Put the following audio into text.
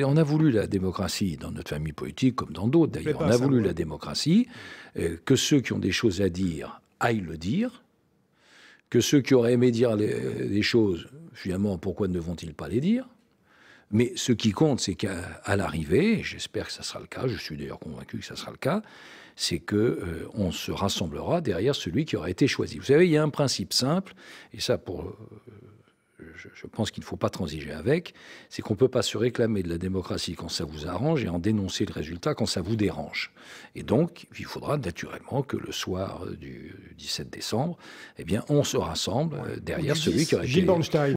on a voulu la démocratie dans notre famille politique, comme dans d'autres d'ailleurs. On a voulu la démocratie, euh, que ceux qui ont des choses à dire aillent le dire, que ceux qui auraient aimé dire des choses, finalement, pourquoi ne vont-ils pas les dire Mais ce qui compte, c'est qu'à l'arrivée, et j'espère que ça sera le cas, je suis d'ailleurs convaincu que ça sera le cas, c'est qu'on euh, se rassemblera derrière celui qui aura été choisi. Vous savez, il y a un principe simple, et ça pour... Euh, je, pense qu'il ne faut pas transiger avec, c'est qu'on ne peut pas se réclamer de la démocratie quand ça vous arrange et en dénoncer le résultat quand ça vous dérange. Et donc, il faudra naturellement que le soir du 17 décembre, eh bien, on se rassemble derrière celui qui aurait été...